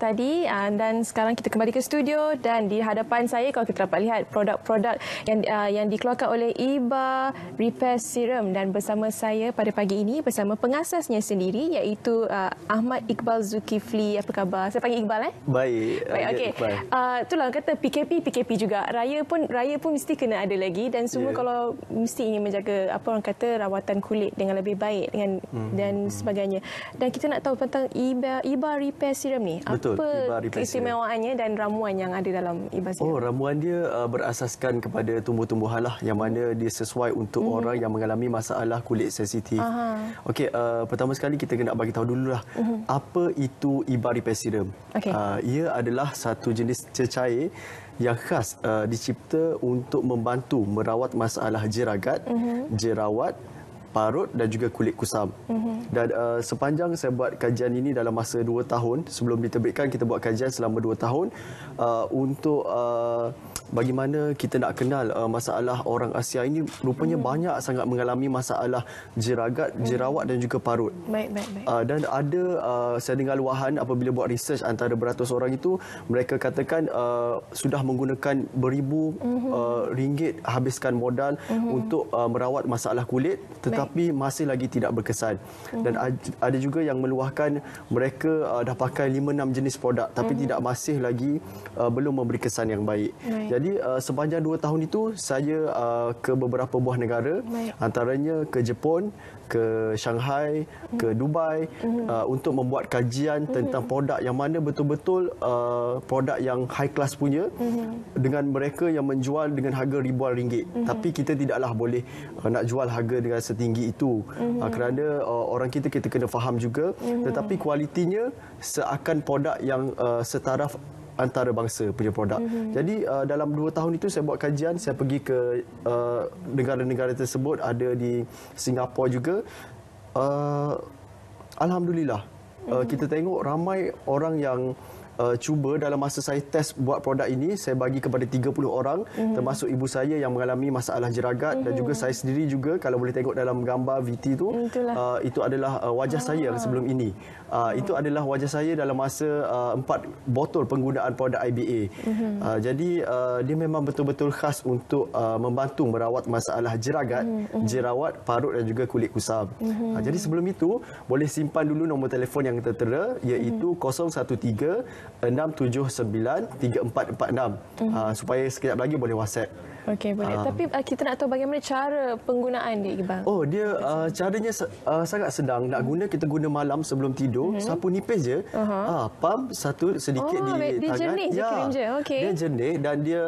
tadi ah, dan sekarang kita kembali ke studio dan di hadapan saya kalau kita dapat lihat produk-produk yang ah, yang dikeluarkan oleh Iba Repair Serum dan bersama saya pada pagi ini bersama pengasasnya sendiri iaitu ah, Ahmad Iqbal Zulkifli apa khabar saya panggil Iqbal eh baik baik okey uh, itulah kata PKP PKP juga raya pun raya pun mesti kena ada lagi dan semua yeah. kalau mesti ingin menjaga apa orang kata rawatan kulit dengan lebih baik dengan hmm. dan hmm, hmm. sebagainya dan kita nak tahu tentang Iba Iba Repair Serum ni betul Betul. Apa Iba keistimewaannya dan ramuan yang ada dalam Iba Siam? Oh, ramuan dia uh, berasaskan kepada tumbuh-tumbuhan lah yang mana dia sesuai untuk -hmm. orang yang mengalami masalah kulit sensitif. Okey, uh, pertama sekali kita kena bagi tahu dulu lah -hmm. apa itu Iba Repair Okay. Uh, ia adalah satu jenis cecair yang khas uh, dicipta untuk membantu merawat masalah jeragat, mm -hmm. jerawat parut dan juga kulit kusam. Mm -hmm. Dan uh, sepanjang saya buat kajian ini dalam masa 2 tahun, sebelum diterbitkan kita buat kajian selama 2 tahun uh, untuk... Uh, bagaimana kita nak kenal uh, masalah orang Asia ini rupanya hmm. banyak sangat mengalami masalah jeragat, hmm. jerawat dan juga parut. Baik, baik, baik. Uh, dan ada uh, saya dengar luahan apabila buat research antara beratus orang itu, mereka katakan uh, sudah menggunakan beribu hmm. uh, ringgit habiskan modal hmm. untuk uh, merawat masalah kulit tetapi baik. masih lagi tidak berkesan. Hmm. Dan ada juga yang meluahkan mereka uh, dah pakai lima enam jenis produk tapi hmm. tidak masih lagi uh, belum memberi kesan yang baik. baik. Jadi uh, sepanjang dua tahun itu saya uh, ke beberapa buah negara, Baik. antaranya ke Jepun, ke Shanghai, mm. ke Dubai mm. uh, untuk membuat kajian hmm. tentang produk yang mana betul-betul uh, produk yang high class punya mm. dengan mereka yang menjual dengan harga ribuan ringgit. Mm. Tapi kita tidaklah boleh uh, nak jual harga dengan setinggi itu mm. uh, kerana uh, orang kita kita kena faham juga. Mm. Tetapi kualitinya seakan produk yang uh, setaraf antarabangsa punya produk. Mm-hmm. Jadi uh, dalam dua tahun itu saya buat kajian, saya pergi ke uh, negara-negara tersebut, ada di Singapura juga. Uh, Alhamdulillah, mm-hmm. uh, mhm. kita tengok ramai orang yang uh, cuba dalam masa saya test buat produk ini, saya bagi kepada 30 orang mm -hmm. termasuk ibu saya yang mengalami masalah jeragat mm -hmm. dan juga mhm. saya sendiri juga kalau boleh tengok dalam gambar VT tu, uh, itu adalah uh, wajah ah. saya sebelum ini. Uh, oh. Itu adalah wajah saya dalam masa uh, empat uh, botol penggunaan produk IBA. Mm -hmm. uh, jadi uh, dia memang betul-betul khas untuk uh, membantu merawat masalah jeragat, mm -hmm. jerawat, parut dan juga kulit kusam. Mm -hmm. uh, jadi sebelum itu, boleh simpan dulu nombor telefon yang tertera iaitu mm -hmm. 013 6793446 hmm. Ah, supaya sekejap lagi boleh WhatsApp. Okey boleh. Aa. Ah. Tapi uh, kita nak tahu bagaimana cara penggunaan dia Iqbal. Oh dia uh, caranya uh, sangat senang. Nak guna kita guna malam sebelum tidur, -hmm. sapu nipis je. Uh -huh. uh, pump satu sedikit oh, di dia tangan. Dia jenis ya. krim je. Okey. Dia jenis dan dia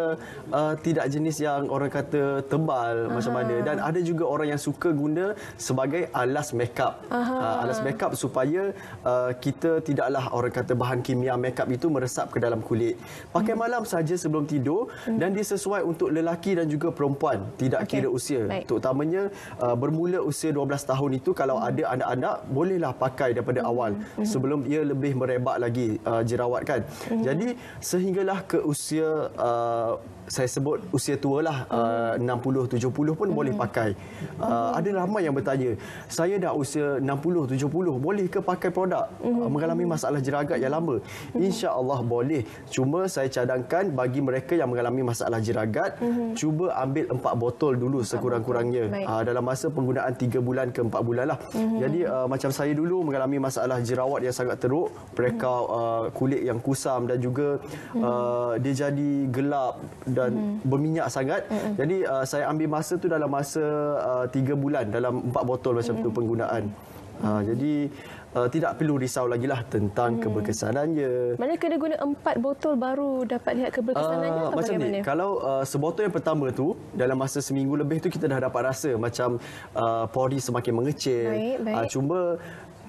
uh, tidak jenis yang orang kata tebal uh -huh. macam mana dan ada juga orang yang suka guna sebagai alas makeup. Uh -huh. uh, alas makeup supaya uh, kita tidaklah orang kata bahan kimia makeup itu meresap ke dalam kulit. Pakai hmm. malam saja sebelum tidur hmm. dan dia sesuai untuk lelaki dan juga perempuan. Tidak okay. kira usia. Baik. Terutamanya uh, bermula usia 12 tahun itu kalau hmm. ada anak-anak bolehlah pakai daripada hmm. awal hmm. sebelum ia lebih merebak lagi uh, jerawat kan. Hmm. Jadi sehinggalah ke usia uh, saya sebut usia tua lah uh, hmm. uh, 60-70 pun hmm. boleh pakai. Uh, hmm. Ada ramai yang bertanya saya dah usia 60-70 boleh ke pakai produk? Uh, hmm. Uh, mengalami masalah jeragat yang lama. Hmm insya Allah boleh. Cuma saya cadangkan bagi mereka yang mengalami masalah jeragat, mm -hmm. cuba ambil empat botol dulu sekurang-kurangnya ah, dalam masa penggunaan tiga bulan ke empat bulan lah. Mm -hmm. Jadi uh, macam saya dulu mengalami masalah jerawat yang sangat teruk, mereka uh, mhm. ah, kulit yang kusam dan juga mm -hmm. dia jadi gelap dan mm -hmm. berminyak sangat. Mm -hmm. Jadi uh, saya ambil masa tu dalam masa uh, tiga bulan dalam empat botol macam mm -hmm. tu mhm. penggunaan. Ha, jadi uh, tidak perlu risau lagi lah tentang hmm. keberkesanannya. Mana kena guna empat botol baru dapat lihat keberkesanannya? Uh, atau macam ni, kalau uh, sebotol yang pertama tu dalam masa seminggu lebih tu kita dah dapat rasa macam uh, pori semakin mengecil. Baik, baik. Uh, cuma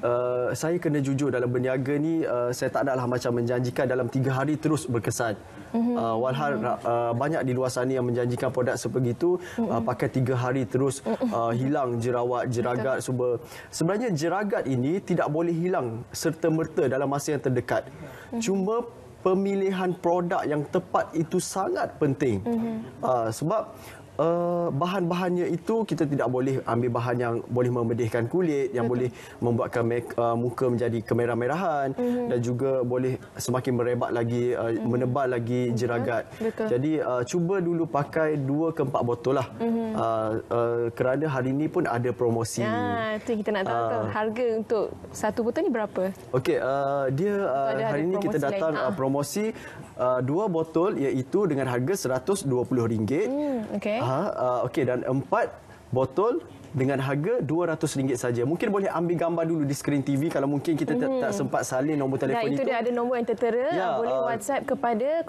Eh, saya kena jujur dalam berniaga ni uh, saya tak adalah macam menjanjikan dalam tiga hari terus berkesan. Mm-hmm. Uh, eh, walhal uh, mhm. banyak di luar sana yang menjanjikan produk sebegitu mm-hmm. uh, pakai tiga hari terus uh, hilang jerawat, jeragat sebab Sebenarnya jeragat ini tidak boleh hilang serta-merta dalam masa yang terdekat. Mm-hmm. Cuma pemilihan produk yang tepat itu sangat penting. Mm-hmm. Uh, sebab uh, bahan-bahannya itu kita tidak boleh ambil bahan yang boleh memedihkan kulit yang boleh membuatkan make, uh, eh, muka menjadi kemerah-merahan mm-hmm. dan juga boleh semakin merebak lagi uh, eh, mm-hmm. menebal lagi mhm. jeragat. Betul. Jadi uh, cuba dulu pakai dua ke 4 botol lah. Mm-hmm. Uh, uh, kerana hari ini pun ada promosi. Ya, itu kita nak tahu uh, harga untuk satu botol ni berapa? Okey, uh, dia uh, ada hari ini kita datang uh. promosi uh, dua botol iaitu dengan harga RM120. Mm, okay. Okey. Ha, uh, ah, okey dan empat botol dengan harga RM200 saja. Mungkin boleh ambil gambar dulu di skrin TV kalau mungkin kita -hmm. tak mhm. sempat salin nombor telefon nah, itu. Itu dia ada nombor yang tertera. Ya, boleh uh, WhatsApp kepada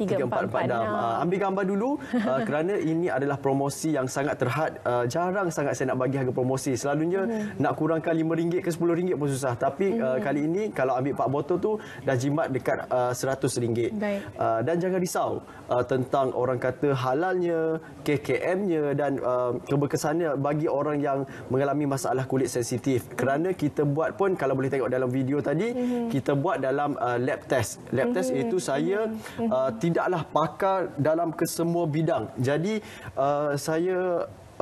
0736793446. Ah, ambil gambar dulu uh, kerana ini adalah promosi yang sangat terhad. Uh, jarang sangat saya nak bagi harga promosi. Selalunya -hmm. nak kurangkan RM5 ke RM10 pun susah. Tapi mm -hmm. kali ini kalau ambil pak botol tu dah jimat dekat RM100. Uh, uh, dan jangan risau uh, tentang orang kata halalnya, KKM-nya dan uh, keberkesan sana bagi orang yang mengalami masalah kulit sensitif. Kerana kita buat pun kalau boleh tengok dalam video tadi, mm -hmm. kita buat dalam uh, lab test. Lab mm -hmm. test mhm. itu saya mm -hmm. uh, tidaklah pakar dalam kesemua bidang. Jadi uh, saya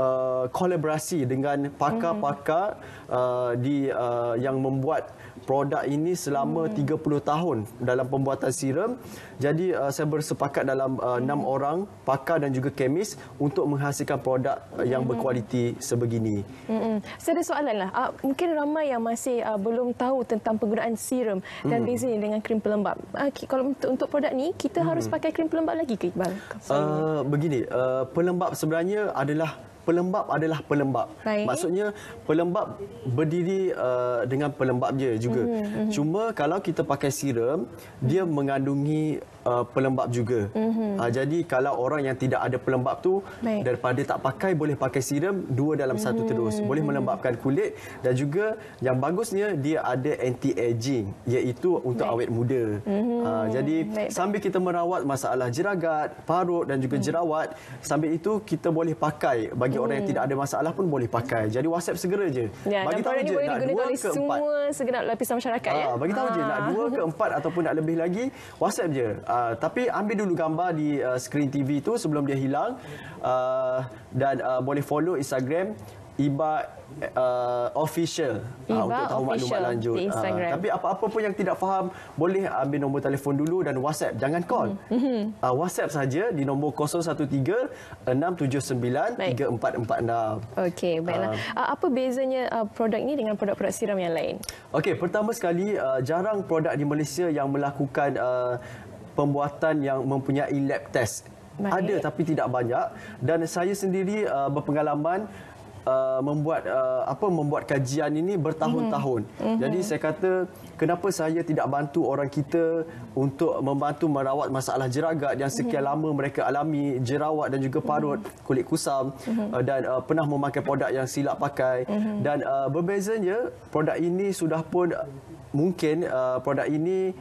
Uh, kolaborasi dengan pakar-pakar mhm. uh, di uh, yang membuat produk ini selama hmm. 30 tahun dalam pembuatan serum. Jadi uh, saya bersepakat dalam uh, 6 hmm. orang pakar dan juga kemis untuk menghasilkan produk uh, yang hmm. berkualiti sebegini. Hmm. Saya ada soalanlah. Uh, mungkin ramai yang masih uh, belum tahu tentang penggunaan serum dan hmm. beza dengan krim pelembap. Uh, kalau untuk, untuk produk ni kita hmm. harus pakai krim pelembap lagi ke Iqbal? Uh, begini, uh, pelembap sebenarnya adalah pelembab adalah pelembab. Baik. Maksudnya pelembab berdiri uh, dengan pelembab dia juga. Mm -hmm. Cuma kalau kita pakai serum, dia mengandungi uh, pelembab juga. Mm -hmm. uh, jadi kalau orang yang tidak ada pelembab tu Baik. daripada tak pakai boleh pakai serum dua dalam mm -hmm. satu mhm. terus. Boleh melembabkan kulit dan juga yang bagusnya dia ada anti-aging iaitu untuk Baik. awet muda. Mm -hmm. uh, jadi Baik. sambil kita merawat masalah jeragat, parut dan juga mm -hmm. jerawat, sambil itu kita boleh pakai bagi orang yang hmm. tidak ada masalah pun boleh pakai. Jadi WhatsApp segera je. Ya, bagi tahu je nak dua ke empat. Semua segenap lapisan masyarakat. Ya? Ah, bagi tahu je nak dua ke ah. empat ataupun nak lebih lagi, WhatsApp je. Aa, ah, tapi ambil dulu gambar di uh, skrin TV tu sebelum dia hilang. Aa, dan uh, boleh follow Instagram. Iba eh, uh, official ah, Iba uh, untuk tahu official lanjut. Uh, tapi apa-apa pun yang tidak faham boleh ambil nombor telefon dulu dan WhatsApp. Jangan call. Mm-hmm. Uh, WhatsApp saja di nombor 013 679 3446. Okey, baiklah. Uh, uh, apa bezanya uh, produk ini dengan produk-produk siram yang lain? Okay, pertama sekali uh, jarang produk di Malaysia yang melakukan uh, pembuatan yang mempunyai lab test. Baik. Ada tapi tidak banyak dan saya sendiri uh, berpengalaman Uh, membuat uh, apa membuat kajian ini bertahun-tahun. Mm -hmm. Jadi mhm. saya kata kenapa saya tidak bantu orang kita untuk membantu merawat masalah jeragat yang sekian mm -hmm. lama mereka alami jerawat dan juga parut mm -hmm. kulit kusam mm -hmm. uh, dan uh, pernah memakai produk yang silap pakai mm -hmm. dan uh, berbezanya produk ini sudah pun mungkin uh, produk ini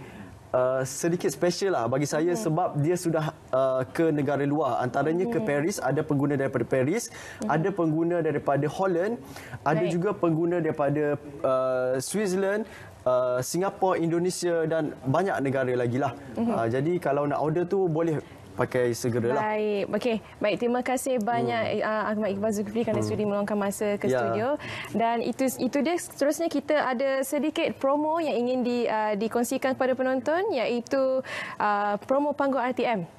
Uh, sedikit special lah bagi saya okay. Mm-hmm. sebab dia sudah uh, ke negara luar antaranya okay. ke mm-hmm. Paris ada pengguna daripada Paris okay. Mm-hmm. ada pengguna daripada Holland ada okay. juga pengguna daripada uh, Switzerland Uh, Singapura, Indonesia dan banyak negara lagi lah. Uh, Jadi kalau nak order tu boleh pakai segera lah. Baik, okey. Baik, terima kasih banyak hmm. uh, Ahmad Iqbal Zulkifli kerana hmm. sudi meluangkan masa ke ya. studio. Dan itu itu dia seterusnya kita ada sedikit promo yang ingin di, uh, dikongsikan kepada penonton iaitu uh, promo panggung RTM.